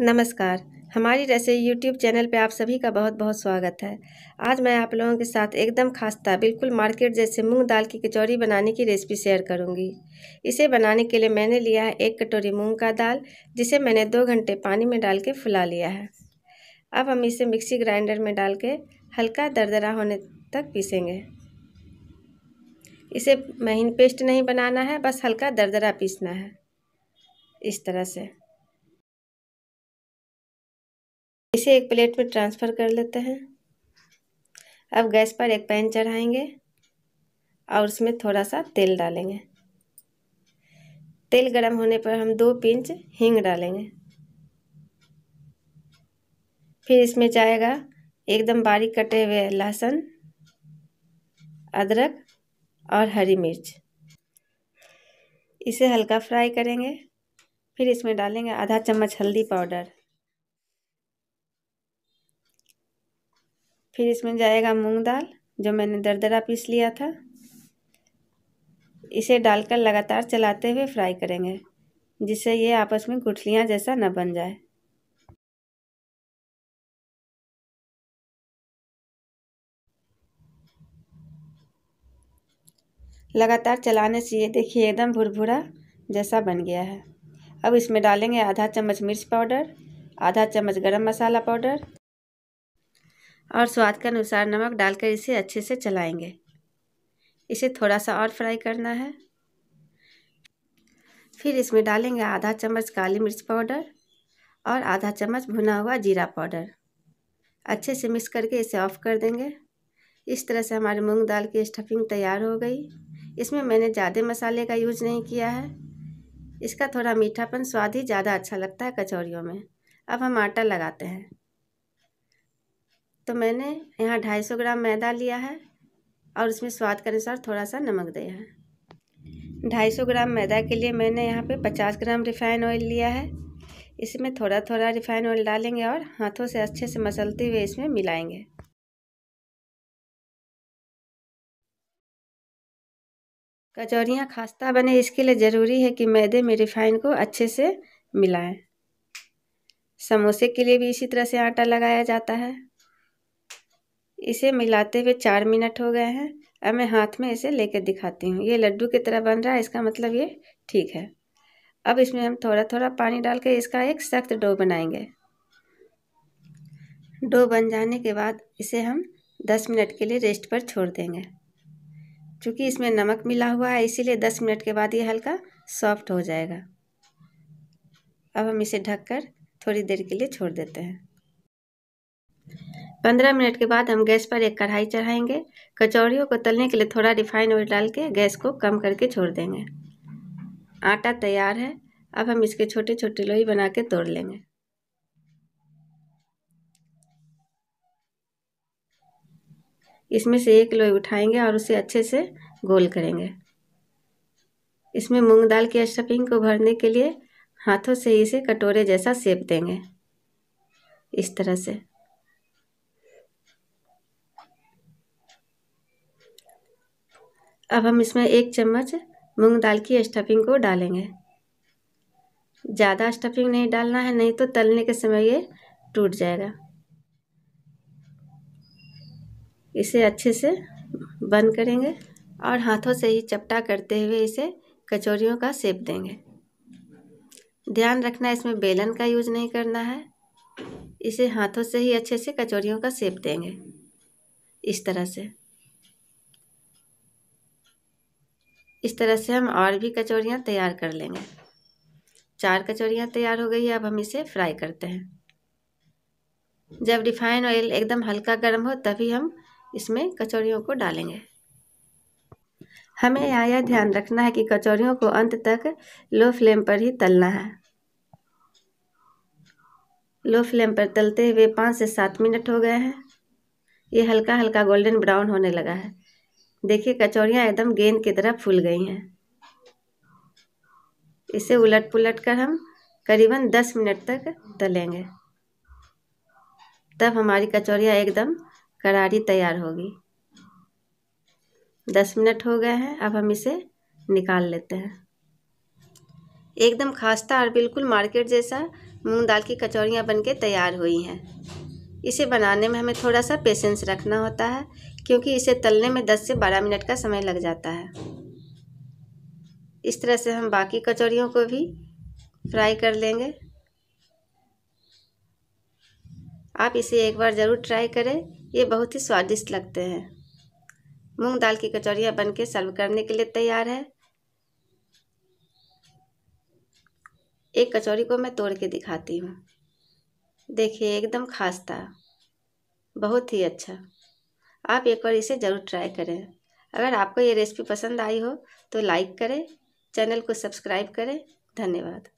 नमस्कार हमारी recipe YouTube channel पे आप सभी का बहुत बहुत स्वागत है आज मैं आप लोगों के साथ एकदम खास्ता बिल्कुल मार्केट जैसे मूंग दाल की कचौरी बनाने की रेसिपी शेयर करूंगी इसे बनाने के लिए मैंने लिया है एक कटोरी मूंग का दाल जिसे मैंने दो घंटे पानी में डाल के फुला लिया है अब हम इसे मिक्सी ग्राइंडर में डाल के हल्का दरदरा होने तक पीसेंगे इसे महीन पेस्ट नहीं बनाना है बस हल्का दरदरा पीसना है इस तरह से इसे एक प्लेट में ट्रांसफ़र कर लेते हैं अब गैस पर एक पैन चढ़ाएंगे और उसमें थोड़ा सा तेल डालेंगे तेल गर्म होने पर हम दो पिंच हींग डालेंगे फिर इसमें जाएगा एकदम बारीक कटे हुए लहसुन अदरक और हरी मिर्च इसे हल्का फ्राई करेंगे फिर इसमें डालेंगे आधा चम्मच हल्दी पाउडर फिर इसमें जाएगा मूंग दाल जो मैंने दरदरा पीस लिया था इसे डालकर लगातार चलाते हुए फ्राई करेंगे जिससे ये आपस में गुठलियाँ जैसा न बन जाए लगातार चलाने से ये देखिए एकदम भुरभुरा जैसा बन गया है अब इसमें डालेंगे आधा चम्मच मिर्च पाउडर आधा चम्मच गरम मसाला पाउडर और स्वाद के अनुसार नमक डालकर इसे अच्छे से चलाएंगे इसे थोड़ा सा और फ्राई करना है फिर इसमें डालेंगे आधा चम्मच काली मिर्च पाउडर और आधा चम्मच भुना हुआ जीरा पाउडर अच्छे से मिक्स करके इसे ऑफ़ कर देंगे इस तरह से हमारी मूंग दाल की स्टफिंग तैयार हो गई इसमें मैंने ज़्यादा मसाले का यूज नहीं किया है इसका थोड़ा मीठापन स्वाद ही ज़्यादा अच्छा लगता है कचौड़ियों में अब हम आटा लगाते हैं तो मैंने यहाँ ढाई सौ ग्राम मैदा लिया है और उसमें स्वाद के अनुसार थोड़ा सा नमक दिया है ढाई सौ ग्राम मैदा के लिए मैंने यहाँ पे पचास ग्राम रिफाइन ऑयल लिया है इसमें थोड़ा थोड़ा रिफाइन ऑयल डालेंगे और हाथों से अच्छे से मसलते हुए इसमें मिलाएंगे कचौरियाँ खास्ता बने इसके लिए ज़रूरी है कि मैदे में रिफाइन को अच्छे से मिलाएं समोसे के लिए भी इसी तरह से आटा लगाया जाता है इसे मिलाते हुए चार मिनट हो गए हैं अब मैं हाथ में इसे लेकर दिखाती हूँ ये लड्डू की तरह बन रहा है इसका मतलब ये ठीक है अब इसमें हम थोड़ा थोड़ा पानी डाल के इसका एक सख्त डो बनाएंगे डो बन जाने के बाद इसे हम 10 मिनट के लिए रेस्ट पर छोड़ देंगे क्योंकि इसमें नमक मिला हुआ है इसीलिए 10 मिनट के बाद ये हल्का सॉफ्ट हो जाएगा अब हम इसे ढककर थोड़ी देर के लिए छोड़ देते हैं पंद्रह मिनट के बाद हम गैस पर एक कढ़ाई चढ़ाएंगे कचौड़ियों को तलने के लिए थोड़ा रिफाइन ऑयल डाल के गैस को कम करके छोड़ देंगे आटा तैयार है अब हम इसके छोटे छोटे लोई बना के तोड़ लेंगे इसमें से एक लोई उठाएंगे और उसे अच्छे से गोल करेंगे इसमें मूंग दाल की स्टफिंग को भरने के लिए हाथों से इसे कटोरे जैसा सेप देंगे इस तरह से अब हम इसमें एक चम्मच मूंग दाल की स्टफिंग को डालेंगे ज़्यादा स्टफिंग नहीं डालना है नहीं तो तलने के समय ये टूट जाएगा इसे अच्छे से बंद करेंगे और हाथों से ही चपटा करते हुए इसे कचौरियों का सेप देंगे ध्यान रखना इसमें बेलन का यूज नहीं करना है इसे हाथों से ही अच्छे से कचौरियों का सेप देंगे इस तरह से इस तरह से हम और भी कचौरियाँ तैयार कर लेंगे चार कचौरियाँ तैयार हो गई अब हम इसे फ्राई करते हैं जब रिफाइन ऑयल एकदम हल्का गर्म हो तभी हम इसमें कचौड़ियों को डालेंगे हमें यहाँ यह ध्यान रखना है कि कचौड़ियों को अंत तक लो फ्लेम पर ही तलना है लो फ्लेम पर तलते हुए पाँच से सात मिनट हो गए हैं ये हल्का हल्का गोल्डन ब्राउन होने लगा है देखिए कचौड़ियाँ एकदम गेंद की तरह फूल गई हैं इसे उलट पुलट कर हम करीबन दस मिनट तक तलेंगे तब हमारी कचौड़ियाँ एकदम करारी तैयार होगी दस मिनट हो गए हैं अब हम इसे निकाल लेते हैं एकदम खास्ता और बिल्कुल मार्केट जैसा मूंग दाल की कचौड़ियाँ बनके तैयार हुई हैं इसे बनाने में हमें थोड़ा सा पेशेंस रखना होता है क्योंकि इसे तलने में 10 से 12 मिनट का समय लग जाता है इस तरह से हम बाकी कचौड़ियों को भी फ्राई कर लेंगे आप इसे एक बार ज़रूर ट्राई करें ये बहुत ही स्वादिष्ट लगते हैं मूंग दाल की कचौड़ियाँ बन के सर्व करने के लिए तैयार है एक कचौड़ी को मैं तोड़ के दिखाती हूँ देखिए एकदम खास था बहुत ही अच्छा आप एक बार इसे ज़रूर ट्राई करें अगर आपको ये रेसिपी पसंद आई हो तो लाइक करें चैनल को सब्सक्राइब करें धन्यवाद